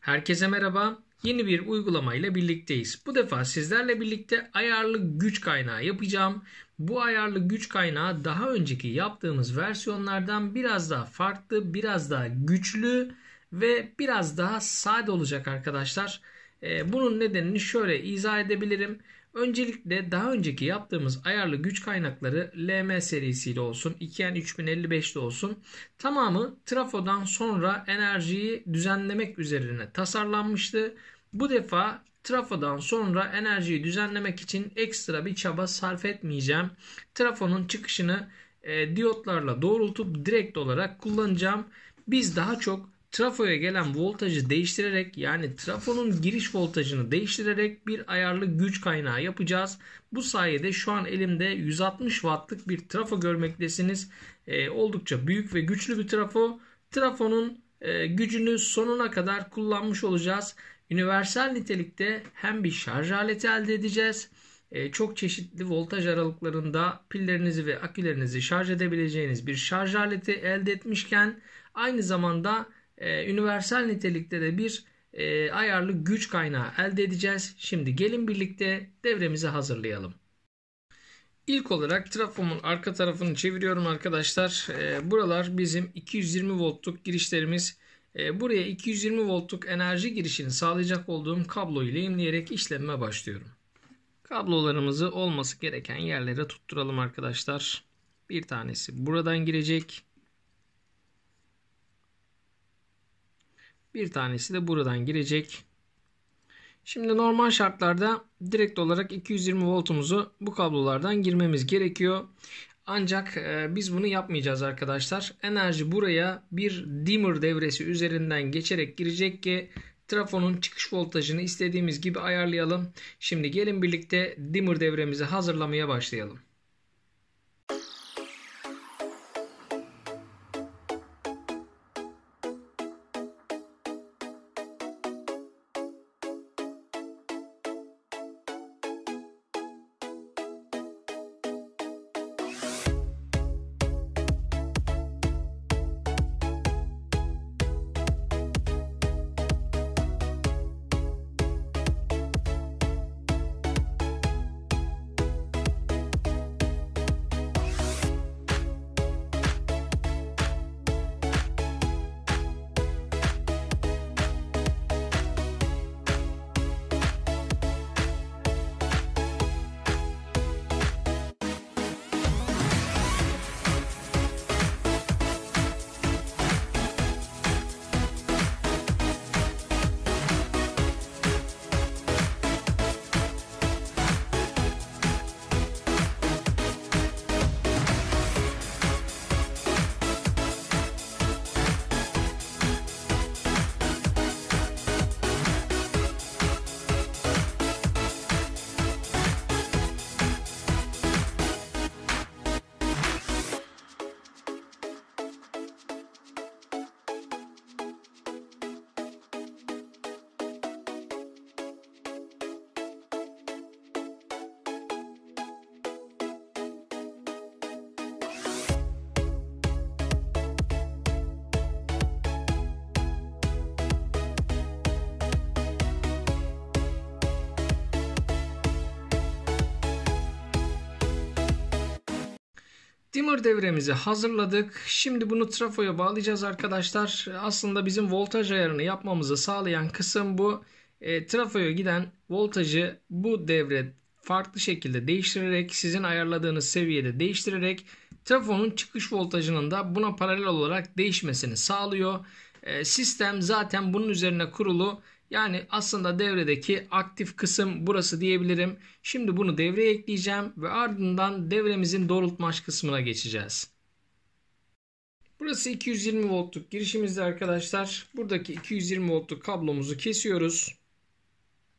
Herkese merhaba. Yeni bir uygulamayla birlikteyiz. Bu defa sizlerle birlikte ayarlı güç kaynağı yapacağım. Bu ayarlı güç kaynağı daha önceki yaptığımız versiyonlardan biraz daha farklı, biraz daha güçlü ve biraz daha sade olacak arkadaşlar. Ee, bunun nedenini şöyle izah edebilirim. Öncelikle daha önceki yaptığımız ayarlı güç kaynakları LM serisiyle olsun, 2N 3055'li olsun tamamı trafodan sonra enerjiyi düzenlemek üzerine tasarlanmıştı. Bu defa trafodan sonra enerjiyi düzenlemek için ekstra bir çaba sarf etmeyeceğim. Trafonun çıkışını e, diyotlarla doğrultup direkt olarak kullanacağım. Biz daha çok trafoya gelen voltajı değiştirerek yani trafonun giriş voltajını değiştirerek bir ayarlı güç kaynağı yapacağız. Bu sayede şu an elimde 160 wattlık bir trafo görmektesiniz. E, oldukça büyük ve güçlü bir trafo. Trafonun e, gücünü sonuna kadar kullanmış olacağız. Üniversal nitelikte hem bir şarj aleti elde edeceğiz. E, çok çeşitli voltaj aralıklarında pillerinizi ve akülerinizi şarj edebileceğiniz bir şarj aleti elde etmişken aynı zamanda e, universal nitelikte de bir e, ayarlı güç kaynağı elde edeceğiz. Şimdi gelin birlikte devremizi hazırlayalım. İlk olarak trafomun arka tarafını çeviriyorum arkadaşlar. E, buralar bizim 220 voltluk girişlerimiz. E, buraya 220 voltluk enerji girişini sağlayacak olduğum kablo ile imleyerek işlemime başlıyorum. Kablolarımızı olması gereken yerlere tutturalım arkadaşlar. Bir tanesi buradan girecek. Bir tanesi de buradan girecek. Şimdi normal şartlarda direkt olarak 220 voltumuzu bu kablolardan girmemiz gerekiyor. Ancak e, biz bunu yapmayacağız arkadaşlar. Enerji buraya bir dimmer devresi üzerinden geçerek girecek ki trafonun çıkış voltajını istediğimiz gibi ayarlayalım. Şimdi gelin birlikte dimmer devremizi hazırlamaya başlayalım. dimmer devremizi hazırladık. Şimdi bunu trafoya bağlayacağız arkadaşlar. Aslında bizim voltaj ayarını yapmamızı sağlayan kısım bu. E, trafoya giden voltajı bu devre farklı şekilde değiştirerek sizin ayarladığınız seviyede değiştirerek trafonun çıkış voltajının da buna paralel olarak değişmesini sağlıyor. E, sistem zaten bunun üzerine kurulu yani aslında devredeki aktif kısım burası diyebilirim. Şimdi bunu devreye ekleyeceğim ve ardından devremizin doğrultmaç kısmına geçeceğiz. Burası 220 voltluk girişimizde arkadaşlar. Buradaki 220 voltluk kablomuzu kesiyoruz.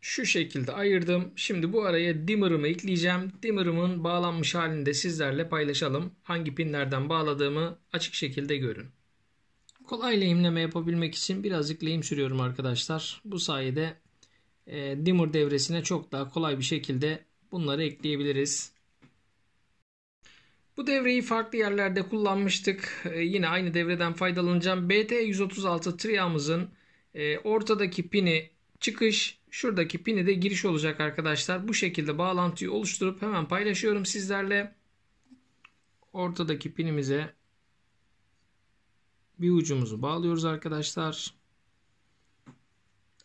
Şu şekilde ayırdım. Şimdi bu araya dimmer'ımı ekleyeceğim. Dimmer'ımın bağlanmış halinde sizlerle paylaşalım. Hangi pinlerden bağladığımı açık şekilde görün. Kolay lehimleme yapabilmek için birazcık lehim sürüyorum arkadaşlar. Bu sayede e, dimmer devresine çok daha kolay bir şekilde bunları ekleyebiliriz. Bu devreyi farklı yerlerde kullanmıştık. E, yine aynı devreden faydalanacağım. BT136 triyamızın e, ortadaki pini çıkış, şuradaki pini de giriş olacak arkadaşlar. Bu şekilde bağlantıyı oluşturup hemen paylaşıyorum sizlerle. Ortadaki pinimize bir ucumuzu bağlıyoruz arkadaşlar.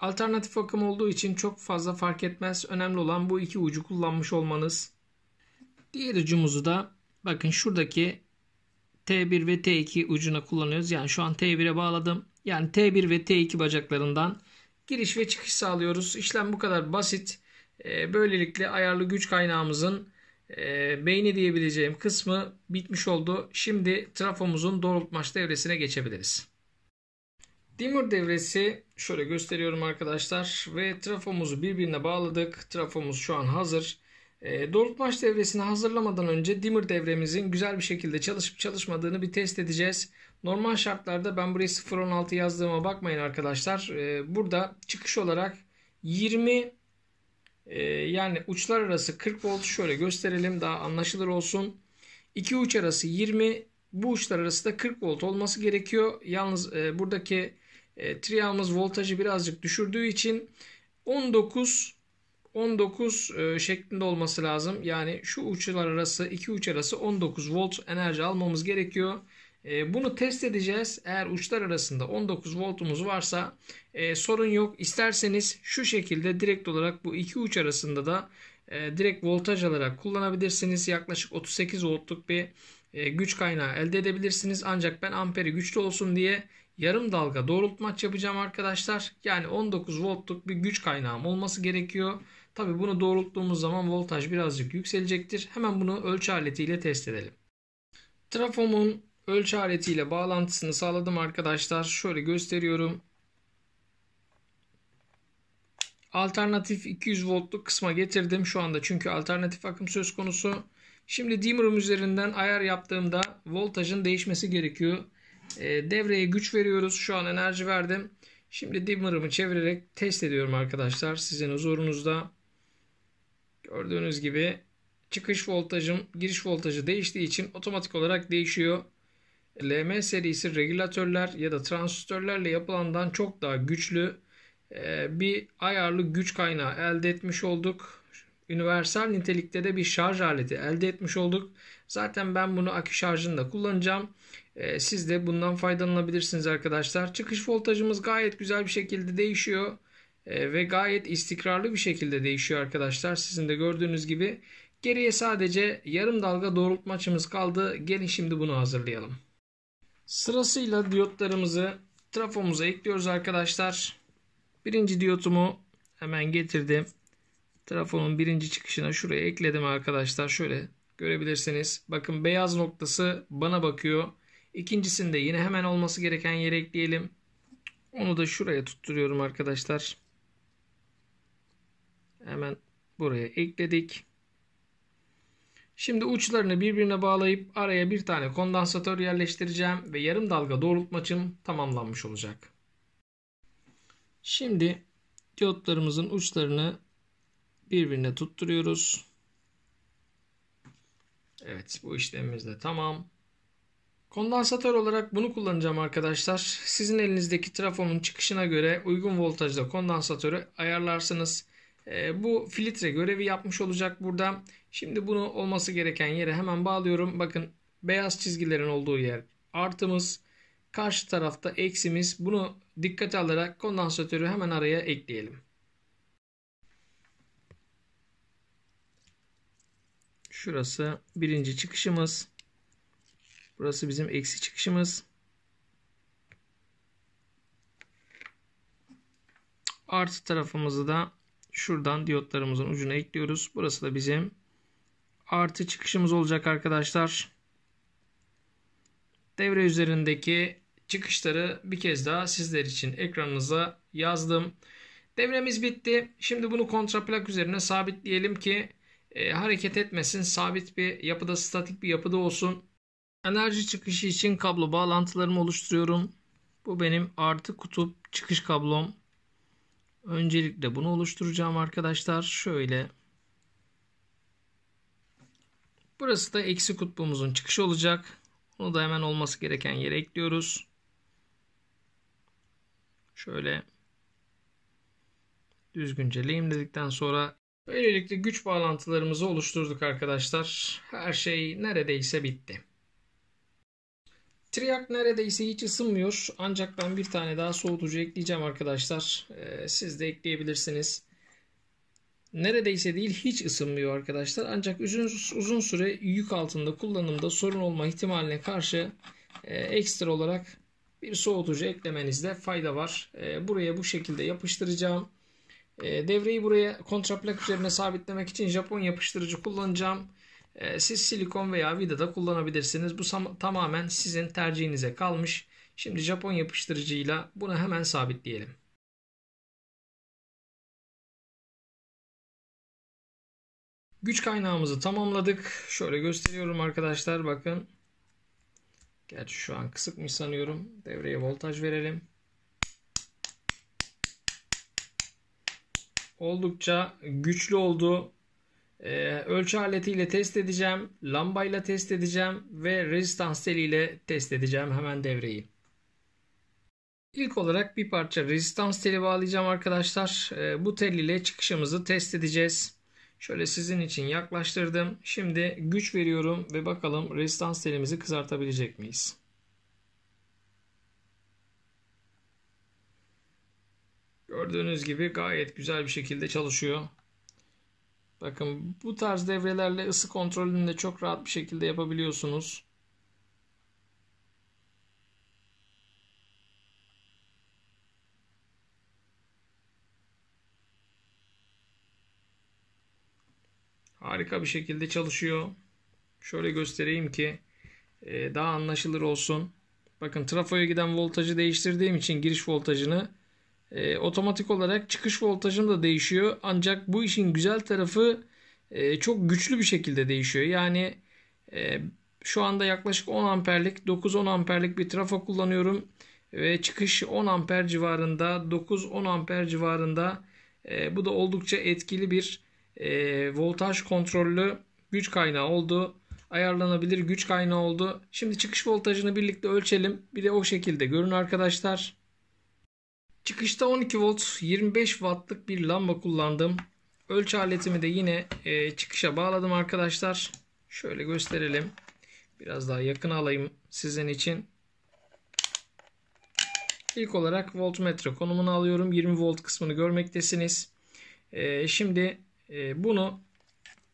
Alternatif akım olduğu için çok fazla fark etmez. Önemli olan bu iki ucu kullanmış olmanız. Diğer ucumuzu da bakın şuradaki T1 ve T2 ucuna kullanıyoruz. Yani şu an T1'e bağladım. Yani T1 ve T2 bacaklarından giriş ve çıkış sağlıyoruz. İşlem bu kadar basit. Ee, böylelikle ayarlı güç kaynağımızın e, beyni diyebileceğim kısmı bitmiş oldu. Şimdi trafomuzun doğrultmaç devresine geçebiliriz. Dimur devresi şöyle gösteriyorum arkadaşlar ve trafomuzu birbirine bağladık. Trafomuz şu an hazır. E, ee, doğrultmaç devresini hazırlamadan önce dimmer devremizin güzel bir şekilde çalışıp çalışmadığını bir test edeceğiz. Normal şartlarda ben buraya 0.16 yazdığıma bakmayın arkadaşlar. E, burada çıkış olarak 20 ee, yani uçlar arası 40 volt şöyle gösterelim daha anlaşılır olsun. İki uç arası 20 bu uçlar arası da 40 volt olması gerekiyor. Yalnız e, buradaki e, triyamız voltajı birazcık düşürdüğü için 19 19 e, şeklinde olması lazım. Yani şu uçlar arası iki uç arası 19 volt enerji almamız gerekiyor. E, bunu test edeceğiz. Eğer uçlar arasında 19 voltumuz varsa e, sorun yok. İsterseniz şu şekilde direkt olarak bu iki uç arasında da e, direkt voltaj alarak kullanabilirsiniz. Yaklaşık 38 voltluk bir güç kaynağı elde edebilirsiniz. Ancak ben amperi güçlü olsun diye yarım dalga doğrultmaç yapacağım arkadaşlar. Yani 19 voltluk bir güç kaynağım olması gerekiyor. Tabi bunu doğrulttuğumuz zaman voltaj birazcık yükselecektir. Hemen bunu ölçü aletiyle test edelim. Trafomun ölçü aletiyle bağlantısını sağladım arkadaşlar. Şöyle gösteriyorum. Alternatif 200 voltluk kısma getirdim şu anda çünkü alternatif akım söz konusu. Şimdi dimmerum üzerinden ayar yaptığımda voltajın değişmesi gerekiyor. E, devreye güç veriyoruz. Şu an enerji verdim. Şimdi dimmerımı çevirerek test ediyorum arkadaşlar. Sizin huzurunuzda gördüğünüz gibi çıkış voltajım giriş voltajı değiştiği için otomatik olarak değişiyor. LM serisi regülatörler ya da transistörlerle yapılandan çok daha güçlü e, bir ayarlı güç kaynağı elde etmiş olduk. Universal nitelikte de bir şarj aleti elde etmiş olduk. Zaten ben bunu akü şarjında kullanacağım. E, siz de bundan faydalanabilirsiniz arkadaşlar. Çıkış voltajımız gayet güzel bir şekilde değişiyor. E, ve gayet istikrarlı bir şekilde değişiyor arkadaşlar. Sizin de gördüğünüz gibi. Geriye sadece yarım dalga doğrultmaçımız kaldı. Gelin şimdi bunu hazırlayalım. Sırasıyla diyotlarımızı trafomuza ekliyoruz arkadaşlar. Birinci diyotumu hemen getirdim. Trafonun birinci çıkışına şuraya ekledim arkadaşlar. Şöyle görebilirsiniz. Bakın beyaz noktası bana bakıyor. İkincisinde yine hemen olması gereken yere ekleyelim. Onu da şuraya tutturuyorum arkadaşlar. Hemen buraya ekledik. Şimdi uçlarını birbirine bağlayıp araya bir tane kondansatör yerleştireceğim ve yarım dalga doğrultmacım tamamlanmış olacak. Şimdi diyotlarımızın uçlarını birbirine tutturuyoruz. Evet bu işlemimiz de tamam. Kondansatör olarak bunu kullanacağım arkadaşlar. Sizin elinizdeki trafonun çıkışına göre uygun voltajda kondansatörü ayarlarsınız. Ee, bu filtre görevi yapmış olacak burada. Şimdi bunu olması gereken yere hemen bağlıyorum. Bakın beyaz çizgilerin olduğu yer artımız. Karşı tarafta eksimiz. Bunu dikkate alarak kondansatörü hemen araya ekleyelim. Şurası birinci çıkışımız. Burası bizim eksi çıkışımız. Artı tarafımızı da Şuradan diyotlarımızın ucuna ekliyoruz. Burası da bizim artı çıkışımız olacak arkadaşlar. Devre üzerindeki çıkışları bir kez daha sizler için ekranınıza yazdım. Devremiz bitti. Şimdi bunu kontraplak üzerine sabitleyelim ki e, hareket etmesin. Sabit bir yapıda, statik bir yapıda olsun. Enerji çıkışı için kablo bağlantılarımı oluşturuyorum. Bu benim artı kutup çıkış kablom. Öncelikle bunu oluşturacağım arkadaşlar. Şöyle. Burası da eksi kutbumuzun çıkışı olacak. Onu da hemen olması gereken yere ekliyoruz. Şöyle düzgünce lehimledikten sonra böylelikle güç bağlantılarımızı oluşturduk arkadaşlar. Her şey neredeyse bitti. Triyak neredeyse hiç ısınmıyor. Ancak ben bir tane daha soğutucu ekleyeceğim arkadaşlar. Ee, siz de ekleyebilirsiniz. Neredeyse değil hiç ısınmıyor arkadaşlar. Ancak uzun, uzun süre yük altında kullanımda sorun olma ihtimaline karşı e, ekstra olarak bir soğutucu eklemenizde fayda var. E, buraya bu şekilde yapıştıracağım. E, devreyi buraya kontraplak üzerine sabitlemek için Japon yapıştırıcı kullanacağım. Ee, siz silikon veya vida da kullanabilirsiniz. Bu tamamen sizin tercihinize kalmış. Şimdi Japon yapıştırıcıyla bunu hemen sabitleyelim. Güç kaynağımızı tamamladık. Şöyle gösteriyorum arkadaşlar bakın. Gerçi şu an kısıkmış sanıyorum. Devreye voltaj verelim. Oldukça güçlü oldu. Ee, ölçü aletiyle test edeceğim. Lambayla test edeceğim. Ve rezistans teliyle test edeceğim hemen devreyi. İlk olarak bir parça rezistans teli bağlayacağım arkadaşlar. Ee, bu tel ile çıkışımızı test edeceğiz. Şöyle sizin için yaklaştırdım. Şimdi güç veriyorum ve bakalım rezistans telimizi kızartabilecek miyiz? Gördüğünüz gibi gayet güzel bir şekilde çalışıyor. Bakın bu tarz devrelerle ısı kontrolünü de çok rahat bir şekilde yapabiliyorsunuz. Harika bir şekilde çalışıyor. Şöyle göstereyim ki e, daha anlaşılır olsun. Bakın trafoya giden voltajı değiştirdiğim için giriş voltajını e, otomatik olarak çıkış voltajım da değişiyor. Ancak bu işin güzel tarafı e, çok güçlü bir şekilde değişiyor. Yani e, şu anda yaklaşık 10 amperlik 9-10 amperlik bir trafo kullanıyorum. Ve çıkış 10 amper civarında 9-10 amper civarında e, bu da oldukça etkili bir e, voltaj kontrollü güç kaynağı oldu. Ayarlanabilir güç kaynağı oldu. Şimdi çıkış voltajını birlikte ölçelim. Bir de o şekilde görün arkadaşlar. Çıkışta 12 volt 25 wattlık bir lamba kullandım. Ölçü aletimi de yine e, çıkışa bağladım arkadaşlar. Şöyle gösterelim. Biraz daha yakın alayım sizin için. İlk olarak voltmetre konumunu alıyorum. 20 volt kısmını görmektesiniz. E, şimdi e, bunu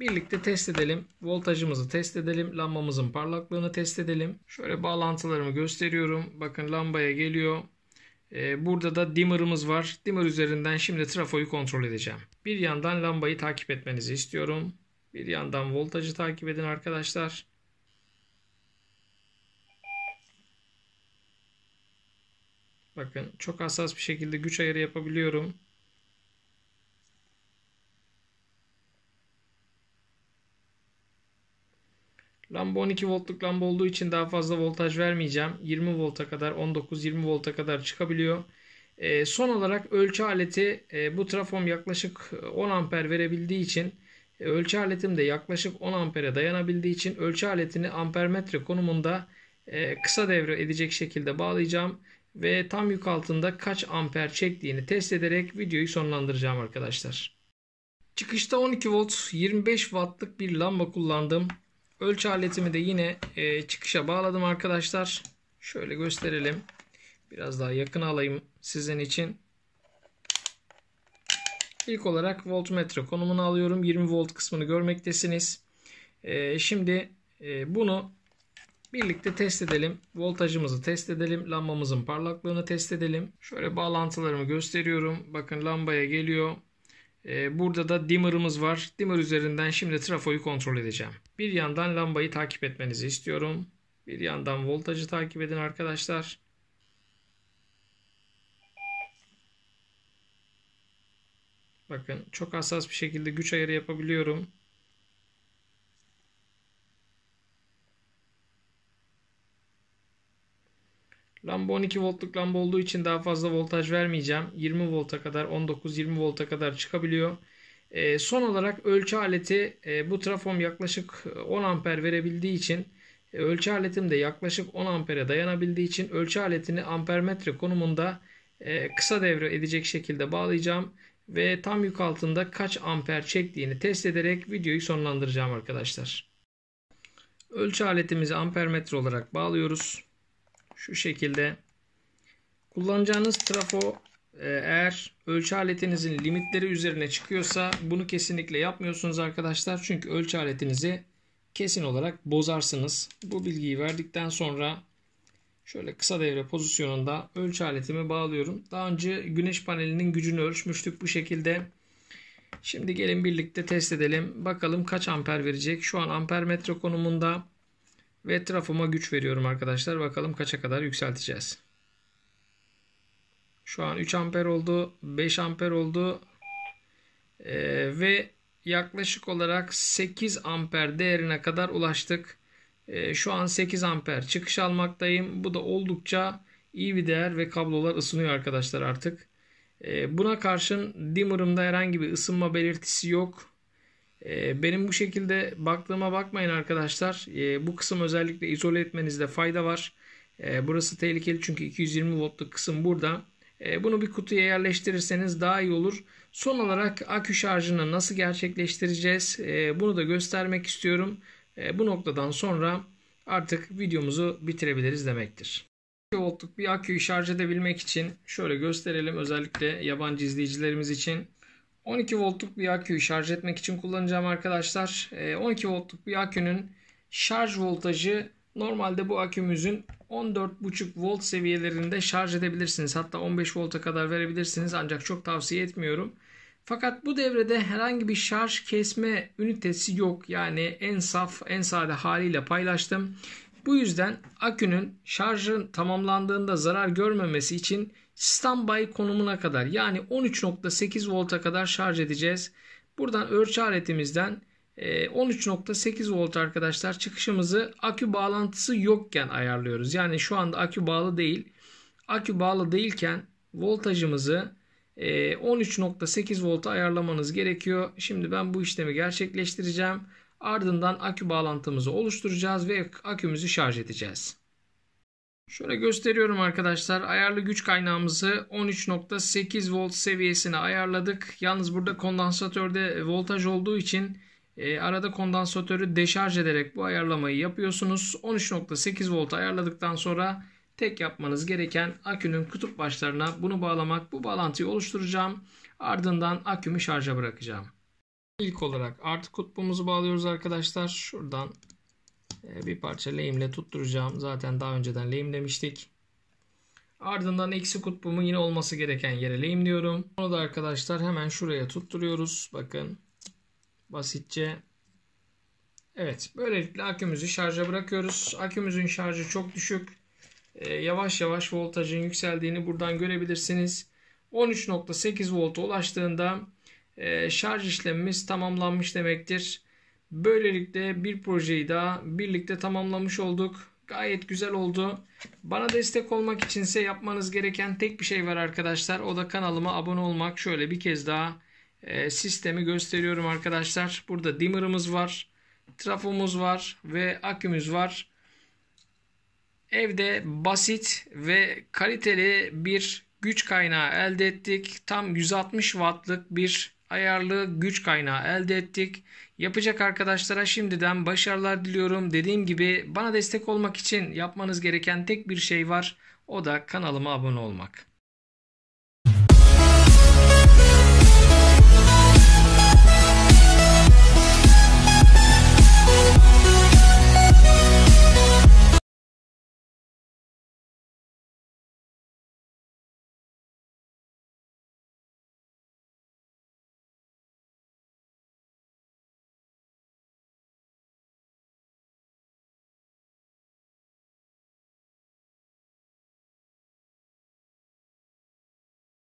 birlikte test edelim. Voltajımızı test edelim. Lambamızın parlaklığını test edelim. Şöyle bağlantılarımı gösteriyorum. Bakın lambaya geliyor. Ee, burada da dimmer'ımız var. Dimmer üzerinden şimdi trafoyu kontrol edeceğim. Bir yandan lambayı takip etmenizi istiyorum. Bir yandan voltajı takip edin arkadaşlar. Bakın çok hassas bir şekilde güç ayarı yapabiliyorum. Lamba 12 voltluk lamba olduğu için daha fazla voltaj vermeyeceğim. 20 volta kadar 19-20 volta kadar çıkabiliyor. E, son olarak ölçü aleti e, bu trafom yaklaşık 10 e, amper verebildiği için e, ölçü aletim de yaklaşık 10 ampere dayanabildiği için ölçü aletini ampermetre konumunda e, kısa devre edecek şekilde bağlayacağım ve tam yük altında kaç amper çektiğini test ederek videoyu sonlandıracağım arkadaşlar. Çıkışta 12 volt 25 wattlık bir lamba kullandım. Ölçü aletimi de yine e, çıkışa bağladım arkadaşlar. Şöyle gösterelim. Biraz daha yakın alayım sizin için. İlk olarak voltmetre konumunu alıyorum. 20 volt kısmını görmektesiniz. E, şimdi e, bunu birlikte test edelim. Voltajımızı test edelim. Lambamızın parlaklığını test edelim. Şöyle bağlantılarımı gösteriyorum. Bakın lambaya geliyor. Ee, burada da dimmer'ımız var. Dimmer üzerinden şimdi trafoyu kontrol edeceğim. Bir yandan lambayı takip etmenizi istiyorum. Bir yandan voltajı takip edin arkadaşlar. Bakın çok hassas bir şekilde güç ayarı yapabiliyorum. Lamba 12 voltluk lamba olduğu için daha fazla voltaj vermeyeceğim. 20 volta kadar 19-20 volta kadar çıkabiliyor. E, son olarak ölçü aleti e, bu trafom yaklaşık 10 e, amper verebildiği için e, ölçü aletim de yaklaşık 10 ampere dayanabildiği için ölçü aletini ampermetre konumunda e, kısa devre edecek şekilde bağlayacağım ve tam yük altında kaç amper çektiğini test ederek videoyu sonlandıracağım arkadaşlar. Ölçü aletimizi ampermetre olarak bağlıyoruz şu şekilde kullanacağınız trafo e, eğer ölçü aletinizin limitleri üzerine çıkıyorsa bunu kesinlikle yapmıyorsunuz arkadaşlar. Çünkü ölçü aletinizi kesin olarak bozarsınız. Bu bilgiyi verdikten sonra şöyle kısa devre pozisyonunda ölçü aletimi bağlıyorum. Daha önce güneş panelinin gücünü ölçmüştük bu şekilde. Şimdi gelin birlikte test edelim. Bakalım kaç amper verecek. Şu an ampermetre konumunda. Ve trafoma güç veriyorum arkadaşlar. Bakalım kaça kadar yükselteceğiz. Şu an 3 amper oldu. 5 amper oldu. Ee, ve yaklaşık olarak 8 amper değerine kadar ulaştık. Ee, şu an 8 amper çıkış almaktayım. Bu da oldukça iyi bir değer ve kablolar ısınıyor arkadaşlar artık. Ee, buna karşın dimmer'ımda herhangi bir ısınma belirtisi yok. Ee, benim bu şekilde baktığıma bakmayın arkadaşlar. Ee, bu kısım özellikle izole etmenizde fayda var. Ee, burası tehlikeli çünkü 220 voltluk kısım burada. Bunu bir kutuya yerleştirirseniz daha iyi olur. Son olarak akü şarjını nasıl gerçekleştireceğiz bunu da göstermek istiyorum. Bu noktadan sonra artık videomuzu bitirebiliriz demektir. 2 voltluk bir aküyü şarj edebilmek için şöyle gösterelim özellikle yabancı izleyicilerimiz için. 12 voltluk bir aküyü şarj etmek için kullanacağım arkadaşlar. 12 ee, voltluk bir akünün şarj voltajı normalde bu akümüzün 14,5 volt seviyelerinde şarj edebilirsiniz. Hatta 15 volta kadar verebilirsiniz ancak çok tavsiye etmiyorum. Fakat bu devrede herhangi bir şarj kesme ünitesi yok. Yani en saf, en sade haliyle paylaştım. Bu yüzden akünün şarjın tamamlandığında zarar görmemesi için standby konumuna kadar yani 13.8 volta kadar şarj edeceğiz. Buradan ölçü aletimizden 13.8 e, volt arkadaşlar çıkışımızı akü bağlantısı yokken ayarlıyoruz. Yani şu anda akü bağlı değil. Akü bağlı değilken voltajımızı 13.8 e, volta ayarlamanız gerekiyor. Şimdi ben bu işlemi gerçekleştireceğim. Ardından akü bağlantımızı oluşturacağız ve akümüzü şarj edeceğiz. Şöyle gösteriyorum arkadaşlar. Ayarlı güç kaynağımızı 13.8 volt seviyesine ayarladık. Yalnız burada kondansatörde voltaj olduğu için e, arada kondansatörü deşarj ederek bu ayarlamayı yapıyorsunuz. 13.8 volt ayarladıktan sonra tek yapmanız gereken akünün kutup başlarına bunu bağlamak. Bu bağlantıyı oluşturacağım. Ardından akümü şarja bırakacağım. İlk olarak artı kutbumuzu bağlıyoruz arkadaşlar. Şuradan e, bir parça lehimle tutturacağım. Zaten daha önceden lehimlemiştik. Ardından eksi kutbumun yine olması gereken yere lehimliyorum. Onu da arkadaşlar hemen şuraya tutturuyoruz. Bakın basitçe. Evet böylelikle akümüzü şarja bırakıyoruz. Akümüzün şarjı çok düşük. E, yavaş yavaş voltajın yükseldiğini buradan görebilirsiniz. 13.8 volta ulaştığında ee, şarj işlemimiz tamamlanmış demektir. Böylelikle bir projeyi daha birlikte tamamlamış olduk. Gayet güzel oldu. Bana destek olmak içinse yapmanız gereken tek bir şey var arkadaşlar. O da kanalıma abone olmak. Şöyle bir kez daha e, sistemi gösteriyorum arkadaşlar. Burada dimmer'ımız var. Trafomuz var ve akümüz var. Evde basit ve kaliteli bir güç kaynağı elde ettik. Tam 160 wattlık bir ayarlı güç kaynağı elde ettik. Yapacak arkadaşlara şimdiden başarılar diliyorum. Dediğim gibi bana destek olmak için yapmanız gereken tek bir şey var. O da kanalıma abone olmak.